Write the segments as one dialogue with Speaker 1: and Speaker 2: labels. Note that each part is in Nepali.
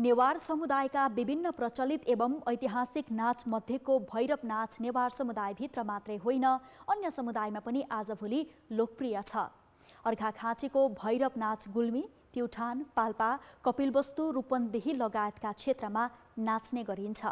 Speaker 1: नेवार समुदायका विभिन्न प्रचलित एवं ऐतिहासिक नाचमध्येको भैरव नाच नेवार समुदायभित्र मात्रै होइन अन्य समुदायमा पनि आजभोलि लोकप्रिय छ अर्घाखाँचीको भैरव नाच गुल्मी प्युठान पाल्पा कपिलवस्तु रूपन्देही लगायतका क्षेत्रमा नाच्ने गरिन्छ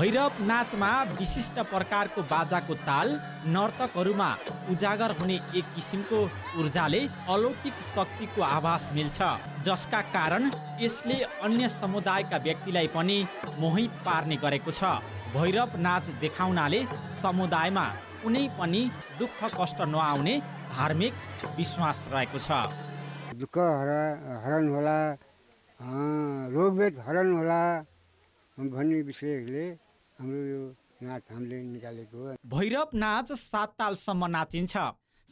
Speaker 2: भैरव नाचमा विशिष्ट प्रकारको बाजाको ताल नर्तकहरूमा उजागर हुने एक किसिमको ऊर्जाले अलौकिक शक्तिको आभास मिल्छ जसका कारण यसले अन्य समुदायका व्यक्तिलाई पनि मोहित पार्ने गरेको छ भैरव नाच देखाउनाले समुदायमा कुनै पनि दुःख कष्ट नआउने धार्मिक विश्वास रहेको छ
Speaker 3: दुःख हरण होला रोगवेद हरण होला भन्ने विषयहरूले हाम्रो यो नाच हामीले निकालेको
Speaker 2: भैरव नाच सात तालसम्म नाचिन्छ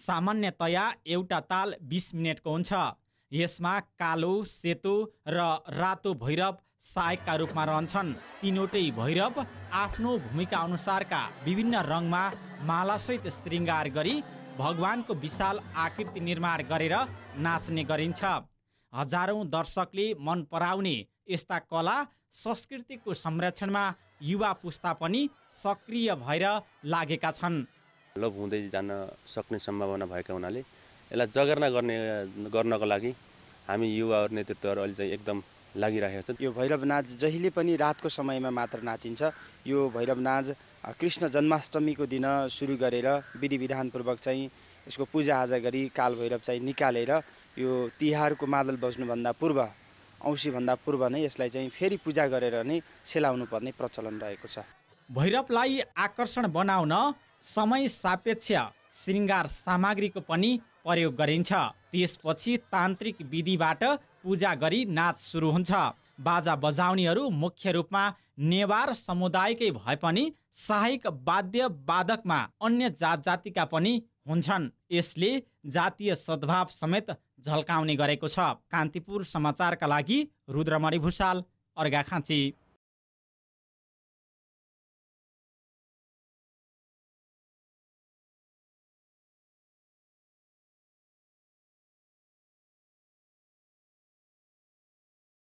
Speaker 2: सामान्यतया एउटा ताल बिस मिनटको हुन्छ यसमा कालो सेतो र रातो भैरव सहायकका रूपमा रहन्छन् तिनवटै भैरव आफ्नो भूमिका अनुसारका विभिन्न रङमा मालासहित श्रृङ्गार गरी भगवानको विशाल आकृति निर्माण गरेर नाच्ने गरिन्छ हजारौँ दर्शकले मन पराउने यस्ता कला संस्कृतिको संरक्षणमा युवा पुस्ता पनि सक्रिय भएर लागेका छन्
Speaker 4: लोप हुँदै जान सक्ने सम्भावना भएका हुनाले यसलाई जगेर्ना गर्ने गर्नको लागि हामी युवाहरू नेतृत्वहरू अहिले चाहिँ एकदम लागिरहेको छ यो भैरव नाच जहिले पनि रातको समयमा मात्र नाचिन्छ यो भैरव नाच कृष्ण जन्माष्टमीको दिन सुरु गरेर विधि विधानपूर्वक चाहिँ यसको पूजाआजा गरी काल भैरव चाहिँ निकालेर यो तिहारको मादल बज्नुभन्दा पूर्व औँसीभन्दा पूर्व नै यसलाई चाहिँ फेरि पूजा गरेर नै सेलाउनु पर्ने प्रचलन रहेको छ
Speaker 2: भैरवलाई आकर्षण बनाउन समय सापेक्ष शृङ्गार सामग्रीको पनि प्रयोग गरिन्छ त्यसपछि तान्त्रिक विधिबाट पूजा गरी नाच सुरु हुन्छ बाजा बजाउनेहरू मुख्य रूपमा नेवार समुदायकै भए पनि सहायक वाद्य वादकमा अन्य जात जातिका पनि हुन्छन् यसले जातीय सद्भाव समेत झल्काउने गरेको छ कान्तिपुर समाचारका लागि रुद्रमणि भूषाल अर्घाखाँची